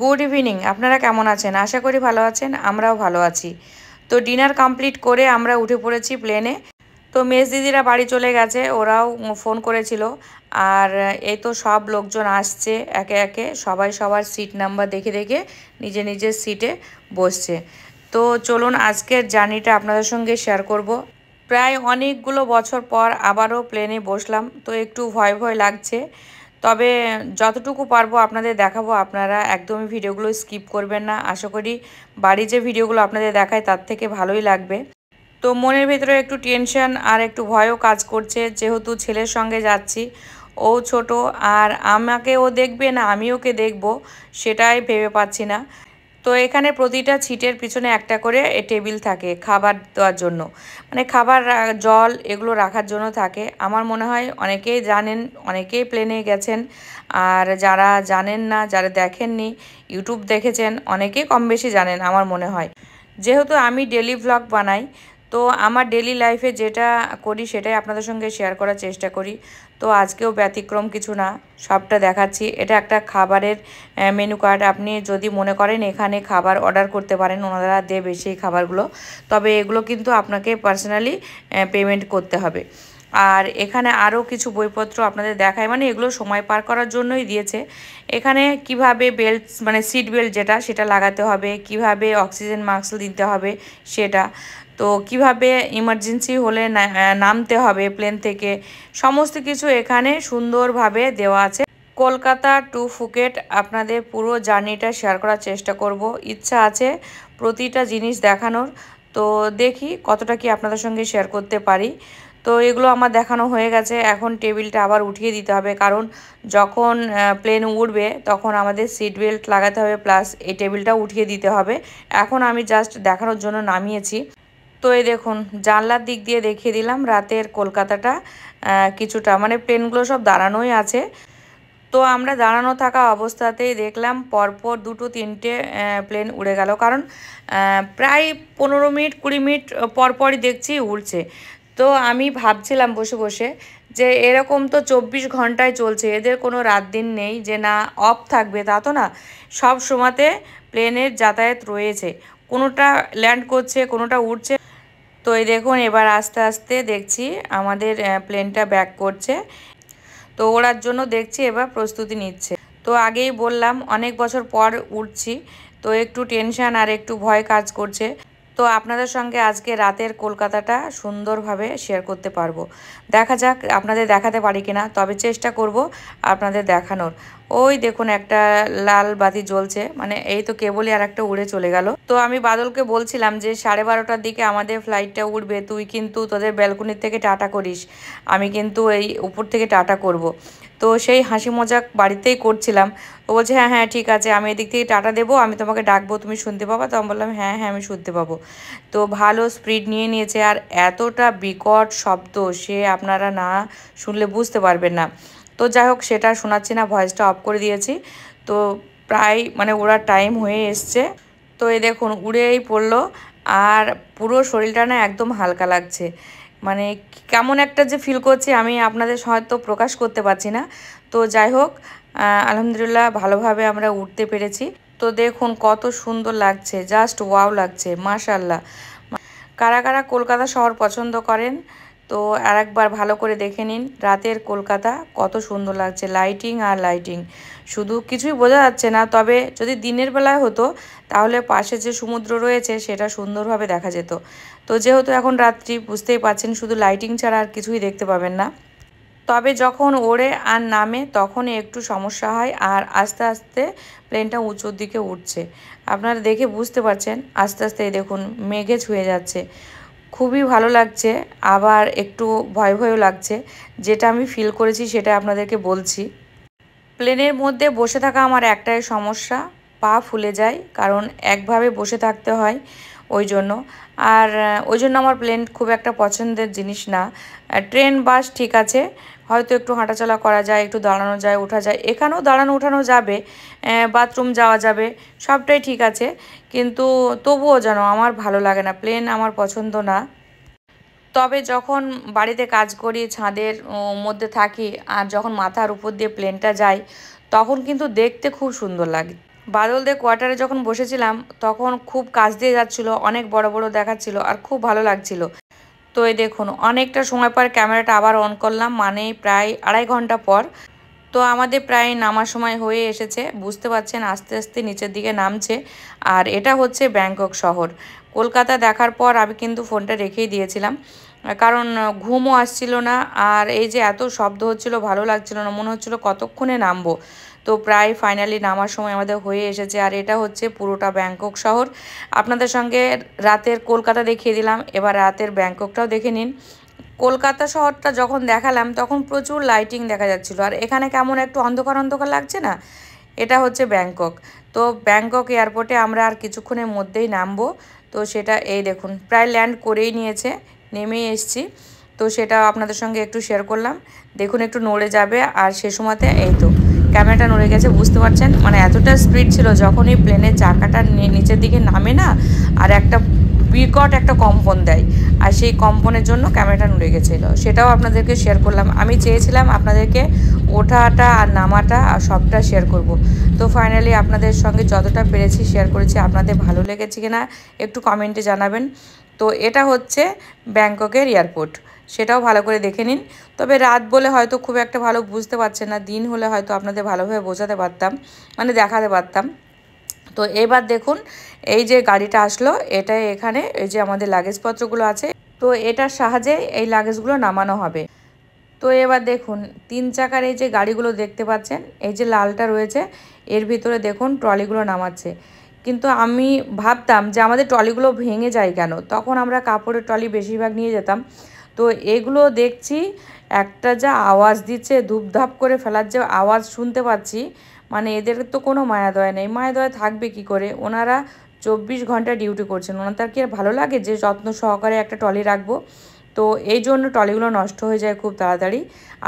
Good evening আপনারা কেমন আছেন আশা করি ভালো আছেন আমরাও ভালো আছি তো ডিনার কমপ্লিট করে আমরা উঠে পড়েছি প্লেনে তো মেস দিদিরা বাড়ি চলে গেছে ওরাও ফোন করেছিল আর এই তো সব লোকজন আসছে একে একে সবাই সবার সিট নাম্বার দেখে দেখে নিজে নিজের সিটে বসছে তো চলুন আজকের জার্নিটা আপনাদের সঙ্গে শেয়ার করব প্রায় অনেকগুলো বছর পর আবারও প্লেনে বসলাম তো একটু ভয় ভয় লাগছে তবে যতটুকু পারবো আপনাদের দেখাবো আপনারা একদমই ভিডিওগুলো স্কিপ করবেন না আশা করি বাড়ি যে ভিডিওগুলো আপনাদের দেখায় তার থেকে ভালোই লাগবে তো মনের ভেতরে একটু টেনশন আর একটু ভয়ও কাজ করছে যেহেতু ছেলের সঙ্গে যাচ্ছি ও ছোট আর আমাকে ও দেখবে না আমি ওকে দেখব সেটাই ভেবে পাচ্ছি না তো এখানে প্রতিটা ছিটের পিছনে একটা করে টেবিল থাকে খাবার দেওয়ার জন্য মানে খাবার জল এগুলো রাখার জন্য থাকে আমার মনে হয় অনেকেই জানেন অনেকেই প্লেনে গেছেন আর যারা জানেন না যারা দেখেননি ইউটিউব দেখেছেন অনেকেই কম বেশি জানেন আমার মনে হয় যেহেতু আমি ডেলি ভ্লগ বানাই তো আমার ডেলি লাইফে যেটা করি সেটাই আপনাদের সঙ্গে শেয়ার করার চেষ্টা করি তো আজকেও ব্যতিক্রম কিছু না সবটা দেখাচ্ছি এটা একটা খাবারের মেনু কার্ড আপনি যদি মনে করেন এখানে খাবার অর্ডার করতে পারেন ওনারা দেবে সেই খাবারগুলো তবে এগুলো কিন্তু আপনাকে পার্সোনালি পেমেন্ট করতে হবে আর এখানে আরও কিছু বইপত্র আপনাদের দেখায় মানে এগুলো সময় পার করার জন্যই দিয়েছে এখানে কিভাবে বেল্ট মানে সিট বেল্ট যেটা সেটা লাগাতে হবে কিভাবে অক্সিজেন মাস্ক দিতে হবে সেটা তো কিভাবে ইমার্জেন্সি হলে নামতে হবে প্লেন থেকে সমস্ত কিছু এখানে সুন্দরভাবে দেওয়া আছে কলকাতা টু ফুকেট আপনাদের পুরো জার্নিটা শেয়ার করার চেষ্টা করব ইচ্ছা আছে প্রতিটা জিনিস দেখানোর তো দেখি কতটা কি আপনাদের সঙ্গে শেয়ার করতে পারি তো এগুলো আমার দেখানো হয়ে গেছে এখন টেবিলটা আবার উঠিয়ে দিতে হবে কারণ যখন প্লেন উঠবে তখন আমাদের সিট বেল্ট লাগাতে হবে প্লাস এই টেবিলটা উঠিয়ে দিতে হবে এখন আমি জাস্ট দেখানোর জন্য নামিয়েছি তো এই দেখুন জানলার দিক দিয়ে দেখিয়ে দিলাম রাতের কলকাতাটা কিছুটা মানে প্লেনগুলো সব দাঁড়ানোই আছে তো আমরা দাঁড়ানো থাকা অবস্থাতেই দেখলাম পরপর দুটো তিনটে প্লেন উড়ে গেল কারণ প্রায় পনেরো মিনিট কুড়ি মিনিট পরপরই দেখছি উড়ছে তো আমি ভাবছিলাম বসে বসে যে এরকম তো চব্বিশ ঘন্টায় চলছে এদের কোনো রাত দিন নেই যে না অফ থাকবে তা তো না সব সময়তে প্লেনের যাতায়াত রয়েছে কোনোটা ল্যান্ড করছে কোনোটা উঠছে তো এই দেখুন এবার আস্তে আস্তে দেখছি আমাদের প্লেনটা ব্যাক করছে তো ওড়ার জন্য দেখছি এবার প্রস্তুতি নিচ্ছে তো আগেই বললাম অনেক বছর পর উঠছি তো একটু টেনশান আর একটু ভয় কাজ করছে তো আপনাদের সঙ্গে আজকে রাতের কলকাতাটা সুন্দরভাবে শেয়ার করতে পারবো দেখা যাক আপনাদের দেখাতে পারি কিনা তবে চেষ্টা করব আপনাদের দেখানোর ওই দেখুন একটা লাল বাতি জ্বলছে মানে এই তো কেবলই আর একটা উড়ে চলে গেল তো আমি বাদলকে বলছিলাম যে সাড়ে বারোটার দিকে আমাদের ফ্লাইটটা উঠবে তুই কিন্তু তোদের ব্যালকনির থেকে টাটা করিস আমি কিন্তু এই উপর থেকে টাটা করব। তো সেই হাসি মজাক বাড়িতেই করছিলাম ও বলছে হ্যাঁ হ্যাঁ ঠিক আছে আমি এদিক থেকে টাটা দেবো আমি তোমাকে ডাকবো তুমি শুনতে পাবো তো আমি বললাম হ্যাঁ হ্যাঁ আমি শুনতে পাবো তো ভালো স্পিড নিয়ে নিয়েছে আর এতটা বিকট শব্দ সে আপনারা না শুনলে বুঝতে পারবেন না তো যাই হোক সেটা শোনাচ্ছি না ভয়েসটা অফ করে দিয়েছি তো প্রায় মানে ওরা টাইম হয়ে এসছে তো এ দেখুন উড়েই পড়লো আর পুরো শরীরটা না একদম হালকা লাগছে মানে কেমন একটা যে ফিল করছি আমি আপনাদের হয়তো প্রকাশ করতে পারছি না তো যাই হোক আলহামদুলিল্লাহ ভালোভাবে আমরা উঠতে পেরেছি তো দেখুন কত সুন্দর লাগছে জাস্ট ওয়াও লাগছে মাশাল্লাহ কারা কারা কলকাতা শহর পছন্দ করেন তো আর একবার ভালো করে দেখে নিন রাতের কলকাতা কত সুন্দর লাগছে লাইটিং আর লাইটিং শুধু কিছুই বোঝা যাচ্ছে না তবে যদি দিনের বেলায় হতো তাহলে পাশে যে সমুদ্র রয়েছে সেটা সুন্দরভাবে দেখা যেত তো যেহেতু এখন রাত্রি বুঝতেই পাচ্ছেন শুধু লাইটিং ছাড়া আর কিছুই দেখতে পাবেন না তবে যখন ওড়ে আর নামে তখনই একটু সমস্যা হয় আর আস্তে আস্তে প্লেনটা উঁচুর দিকে উঠছে আপনারা দেখে বুঝতে পারছেন আস্তে আস্তে দেখুন মেঘে ছুঁয়ে যাচ্ছে খুবই ভালো লাগছে আবার একটু ভয় ভয়ও লাগছে যেটা আমি ফিল করেছি সেটা আপনাদেরকে বলছি প্লেনের মধ্যে বসে থাকা আমার একটাই সমস্যা পা ফুলে যায় কারণ একভাবে বসে থাকতে হয় ওই জন্য আর ওই জন্য আমার প্লেন খুব একটা পছন্দের জিনিস না ট্রেন বাস ঠিক আছে হয়তো একটু হাঁটাচলা করা যায় একটু দাঁড়ানো যায় ওঠা যায় এখানেও দাঁড়ানো ওঠানো যাবে বাথরুম যাওয়া যাবে সবটাই ঠিক আছে কিন্তু তবুও যেন আমার ভালো লাগে না প্লেন আমার পছন্দ না তবে যখন বাড়িতে কাজ করি ছাদের মধ্যে থাকি আর যখন মাথার উপর দিয়ে প্লেনটা যাই তখন কিন্তু দেখতে খুব সুন্দর লাগে বাদলদের কোয়ার্টারে যখন বসেছিলাম তখন খুব কাজ দিয়ে যাচ্ছিলো অনেক বড় বড় দেখাচ্ছিলো আর খুব ভালো লাগছিল তো এই দেখুন অনেকটা সময় পর ক্যামেরাটা আবার অন করলাম মানে প্রায় আড়াই ঘন্টা পর তো আমাদের প্রায় নামার সময় হয়ে এসেছে বুঝতে পারছেন আস্তে আস্তে নিচের দিকে নামছে আর এটা হচ্ছে ব্যাংকক শহর কলকাতা দেখার পর আমি কিন্তু ফোনটা রেখেই দিয়েছিলাম কারণ ঘুমও আসছিল না আর এই যে এত শব্দ হচ্ছিল ভালো লাগছিল না মনে হচ্ছিল কতক্ষণে নামবো তো প্রায় ফাইনালি নামার সময় আমাদের হয়ে এসেছে আর এটা হচ্ছে পুরোটা ব্যাংকক শহর আপনাদের সঙ্গে রাতের কলকাতা দেখিয়ে দিলাম এবার রাতের ব্যাংককটাও দেখে নিন কলকাতা শহরটা যখন দেখালাম তখন প্রচুর লাইটিং দেখা যাচ্ছিলো আর এখানে কেমন একটু অন্ধকার অন্ধকার লাগছে না এটা হচ্ছে ব্যাংকক তো ব্যাংকক এয়ারপোর্টে আমরা আর কিছুক্ষণের মধ্যেই নামবো তো সেটা এই দেখুন প্রায় ল্যান্ড করেই নিয়েছে নেমেই এসছি তো সেটা আপনাদের সঙ্গে একটু শেয়ার করলাম দেখুন একটু নড়ে যাবে আর সে সময়তে এই তো ক্যামেরাটা নড়ে গেছে বুঝতে পারছেন মানে এতটা স্পিড ছিল যখনই প্লেনের চাকাটা নিচের দিকে নামে না আর একটা বিকট একটা কম্পন দেয় আর সেই কম্পনের জন্য ক্যামেরাটা নড়ে গেছিলো সেটাও আপনাদেরকে শেয়ার করলাম আমি চেয়েছিলাম আপনাদেরকে ওঠাটা আর নামাটা আর সবটা শেয়ার করব তো ফাইনালি আপনাদের সঙ্গে যতটা পেরেছি শেয়ার করেছি আপনাদের ভালো লেগেছে কিনা একটু কমেন্টে জানাবেন তো এটা হচ্ছে ব্যাংককের এয়ারপোর্ট সেটাও ভালো করে দেখে নিন তবে রাত বলে হয়তো খুব একটা ভালো বুঝতে পারছেন না দিন হলে হয়তো আপনাদের ভালোভাবে বোঝাতে পারতাম মানে দেখাতে পারতাম তো এবার দেখুন এই যে গাড়িটা আসলো এটা এখানে এই যে আমাদের লাগেজপত্রগুলো আছে তো এটার সাহায্যে এই লাগেজগুলো নামানো হবে তো এবার দেখুন তিন চাকার এই যে গাড়িগুলো দেখতে পাচ্ছেন এই যে লালটা রয়েছে এর ভিতরে দেখুন ট্রলিগুলো নামাচ্ছে কিন্তু আমি ভাবতাম যে আমাদের ট্রলিগুলো ভেঙে যায় কেন তখন আমরা কাপড়ের ট্রলি বেশিরভাগ নিয়ে যেতাম তো এগুলো দেখছি একটা যা আওয়াজ দিচ্ছে ধূপধাপ করে ফেলার যে আওয়াজ শুনতে পাচ্ছি মানে এদের তো কোনো মায়াদয় নেই মায়াদয় থাকবে কি করে ওনারা চব্বিশ ঘন্টা ডিউটি করছেন ওনাদের কি আর ভালো লাগে যে যত্ন সহকারে একটা টলি রাখবো তো এই জন্য টলিগুলো নষ্ট হয়ে যায় খুব তাড়াতাড়ি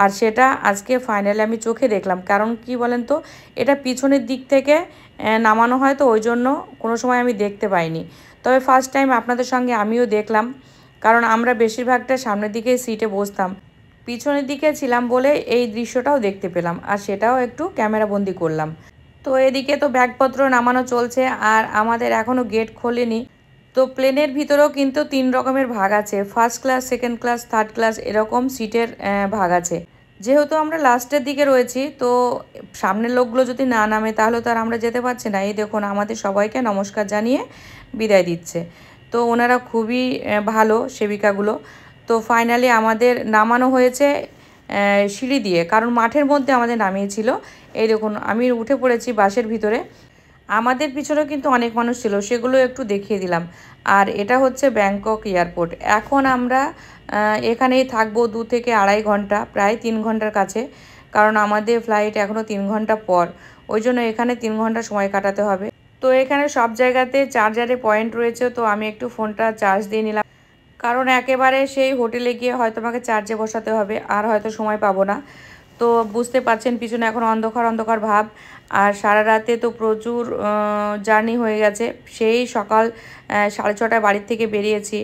আর সেটা আজকে ফাইনালি আমি চোখে দেখলাম কারণ কি বলেন তো এটা পিছনের দিক থেকে নামানো হয় তো ওই জন্য কোনো সময় আমি দেখতে পাইনি তবে ফার্স্ট টাইম আপনাদের সঙ্গে আমিও দেখলাম কারণ আমরা বেশিরভাগটা সামনের দিকেই সিটে বসতাম পিছনের দিকে ছিলাম বলে এই দৃশ্যটাও দেখতে পেলাম আর সেটাও একটু ক্যামেরাবন্দি করলাম তো এদিকে তো ব্যাগপত্র নামানো চলছে আর আমাদের এখনও গেট খোলেনি তো প্লেনের ভিতরেও কিন্তু তিন রকমের ভাগ আছে first class second class third class এরকম সিটের ভাগ আছে যেহেতু আমরা লাস্টের দিকে রয়েছি তো সামনের লোকগুলো যদি না নামে তাহলে তো আর আমরা যেতে পারছি না এই দেখুন আমাদের সবাইকে নমস্কার জানিয়ে বিদায় দিচ্ছে তো ওনারা খুবই ভালো সেবিকাগুলো তো ফাইনালি আমাদের নামানো হয়েছে সিঁড়ি দিয়ে কারণ মাঠের মধ্যে আমাদের নামিয়েছিল এই দেখুন আমি উঠে পড়েছি বাসের ভিতরে আমাদের পিছনেও কিন্তু অনেক মানুষ ছিল সেগুলো একটু দেখিয়ে দিলাম আর এটা হচ্ছে ব্যাংকক এয়ারপোর্ট এখন আমরা এখানেই থাকবো দু থেকে আড়াই ঘন্টা প্রায় তিন ঘন্টার কাছে কারণ আমাদের ফ্লাইট এখনও তিন ঘন্টা পর ওই জন্য এখানে তিন ঘন্টা সময় কাটাতে হবে তো এখানে সব জায়গাতে চার্জারে পয়েন্ট রয়েছে তো আমি একটু ফোনটা চার্জ দিয়ে নিলাম কারণ একেবারে সেই হোটেলে গিয়ে হয়তো আমাকে চার্জে বসাতে হবে আর হয়তো সময় পাবো না তো বুঝতে পারছেন পিছনে এখন অন্ধকার অন্ধকার ভাব আর সারা রাতে তো প্রচুর জার্নি হয়ে গেছে সেই সকাল সাড়ে ছটায় বাড়ির থেকে বেরিয়েছি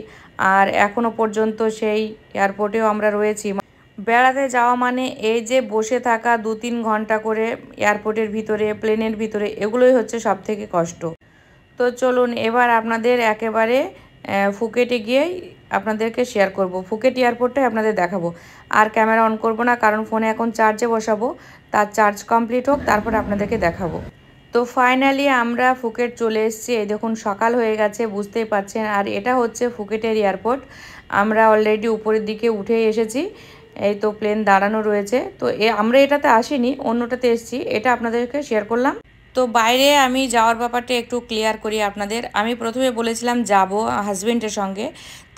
আর এখনও পর্যন্ত সেই এয়ারপোর্টেও আমরা রয়েছি বেড়াতে যাওয়া মানে এই যে বসে থাকা দু তিন ঘন্টা করে এয়ারপোর্টের ভিতরে প্লেনের ভিতরে এগুলোই হচ্ছে সব থেকে কষ্ট তো চলুন এবার আপনাদের একেবারে ফুকেটে গিয়েই আপনাদেরকে শেয়ার করব ফুকেট এয়ারপোর্টটাই আপনাদের দেখাবো আর ক্যামেরা অন করব না কারণ ফোনে এখন চার্জে বসাবো তার চার্জ কমপ্লিট হোক তারপর আপনাদেরকে দেখাবো তো ফাইনালি আমরা ফুকেট চলে এসেছি এই দেখুন সকাল হয়ে গেছে বুঝতেই পারছেন আর এটা হচ্ছে ফুকেটের এয়ারপোর্ট আমরা অলরেডি উপরের দিকে উঠে এসেছি এই তো প্লেন দাঁড়ানো রয়েছে তো এ আমরা এটাতে আসিনি অন্যটাতে এসেছি এটা আপনাদেরকে শেয়ার করলাম তো বাইরে আমি যাওয়ার ব্যাপারটা একটু ক্লিয়ার করি আপনাদের আমি প্রথমে বলেছিলাম যাব হাজব্যান্ডের সঙ্গে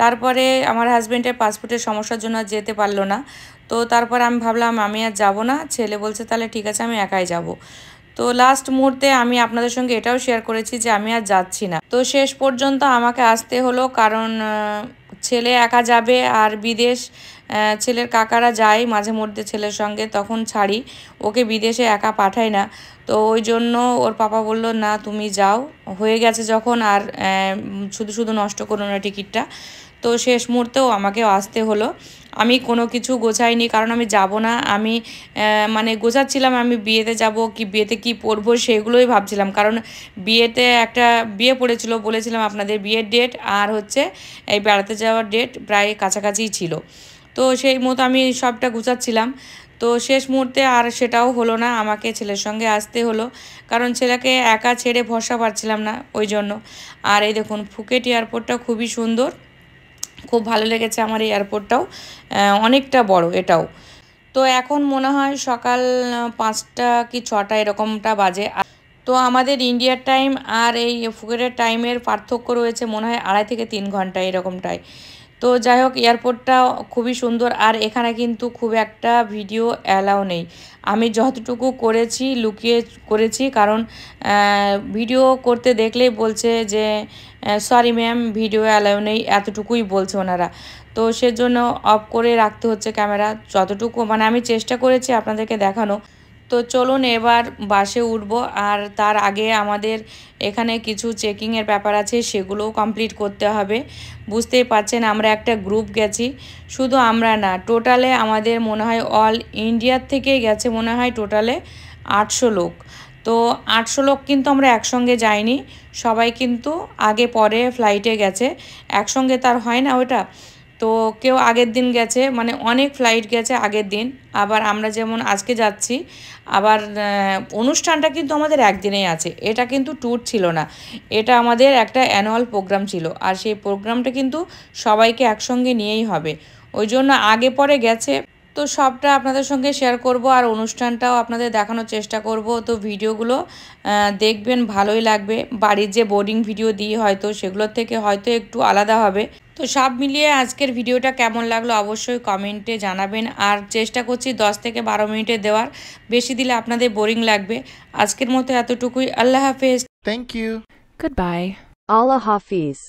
তারপরে আমার হাজব্যান্ডের পাসপোর্টের সমস্যার জন্য যেতে পারলো না তো তারপর আমি ভাবলাম আমি আর যাব না ছেলে বলছে তাহলে ঠিক আছে আমি একাই যাব তো লাস্ট মুহূর্তে আমি আপনাদের সঙ্গে এটাও শেয়ার করেছি যে আমি আর যাচ্ছি না তো শেষ পর্যন্ত আমাকে আসতে হলো কারণ ছেলে একা যাবে আর বিদেশ ছেলের কাকারা যায় মাঝে মধ্যে ছেলের সঙ্গে তখন ছাড়ি ওকে বিদেশে একা পাঠায় না তো ওই জন্য ওর পাপা বলল না তুমি যাও হয়ে গেছে যখন আর শুধু শুধু নষ্ট করো না টিকিটটা তো শেষ মুহূর্তেও আমাকে আসতে হলো আমি কোনো কিছু গোছাইনি কারণ আমি যাব না আমি মানে গোছাচ্ছিলাম আমি বিয়েতে যাব কি বিয়েতে কি পড়বো সেগুলোই ভাবছিলাম কারণ বিয়েতে একটা বিয়ে পড়েছিল বলেছিলাম আপনাদের বিয়ের ডেট আর হচ্ছে এই বেড়াতে যাওয়ার ডেট প্রায় কাছাকাছিই ছিল তো সেই মতো আমি সবটা গুছাচ্ছিলাম তো শেষ মুহূর্তে আর সেটাও হলো না আমাকে ছেলের সঙ্গে আসতে হলো কারণ ছেলেকে একা ছেড়ে ভরসা পারছিলাম না ওই জন্য আর এই দেখুন ফুকেট এয়ারপোর্টটা খুবই সুন্দর খুব ভালো লেগেছে আমার এই এয়ারপোর্টটাও অনেকটা বড় এটাও তো এখন মনে হয় সকাল পাঁচটা কি ছটা এরকমটা বাজে তো আমাদের ইন্ডিয়ার টাইম আর এই ফুকেটের টাইমের পার্থক্য রয়েছে মনে হয় আড়াই থেকে তিন ঘন্টা এরকমটাই তো যাই হোক এয়ারপোর্টটা খুবই সুন্দর আর এখানে কিন্তু খুব একটা ভিডিও অ্যালাও নেই আমি যতটুকু করেছি লুকিয়ে করেছি কারণ ভিডিও করতে দেখলেই বলছে যে সরি ম্যাম ভিডিও অ্যালাউ নেই এতটুকুই বলছে ওনারা তো সেজন্য অফ করে রাখতে হচ্ছে ক্যামেরা যতটুকু মানে আমি চেষ্টা করেছি আপনাদেরকে দেখানো তো চলুন এবার বাসে উঠব আর তার আগে আমাদের এখানে কিছু চেকিংয়ের ব্যাপার আছে সেগুলোও কমপ্লিট করতে হবে বুঝতেই পাচ্ছেন আমরা একটা গ্রুপ গেছি শুধু আমরা না টোটালে আমাদের মনে হয় অল ইন্ডিয়ার থেকে গেছে মনে হয় টোটালে আটশো লোক তো আটশো লোক কিন্তু আমরা একসঙ্গে যাইনি সবাই কিন্তু আগে পরে ফ্লাইটে গেছে একসঙ্গে তার হয় না ওটা তো কেউ আগের দিন গেছে মানে অনেক ফ্লাইট গেছে আগের দিন আবার আমরা যেমন আজকে যাচ্ছি আবার অনুষ্ঠানটা কিন্তু আমাদের একদিনেই আছে এটা কিন্তু ট্যুর ছিল না এটা আমাদের একটা অ্যানুয়াল প্রোগ্রাম ছিল আর সেই প্রোগ্রামটা কিন্তু সবাইকে একসঙ্গে নিয়েই হবে ওই জন্য আগে পরে গেছে তো সবটা আপনাদের সঙ্গে শেয়ার করব আর অনুষ্ঠানটাও আপনাদের দেখানোর চেষ্টা করব তো ভিডিওগুলো দেখবেন ভালোই লাগবে বাড়ির যে বোর্ডিং ভিডিও দিই হয়তো সেগুলোর থেকে হয়তো একটু আলাদা হবে তো সব মিলিয়ে আজকের ভিডিওটা কেমন লাগলো অবশ্যই কমেন্টে জানাবেন আর চেষ্টা করছি 10 থেকে বারো মিনিটে দেওয়ার বেশি দিলে আপনাদের বোরিং লাগবে আজকের মতো এতটুকুই আল্লাহ হাফেজ থ্যাংক ইউ গুড বাই আল্লাহ হাফিজ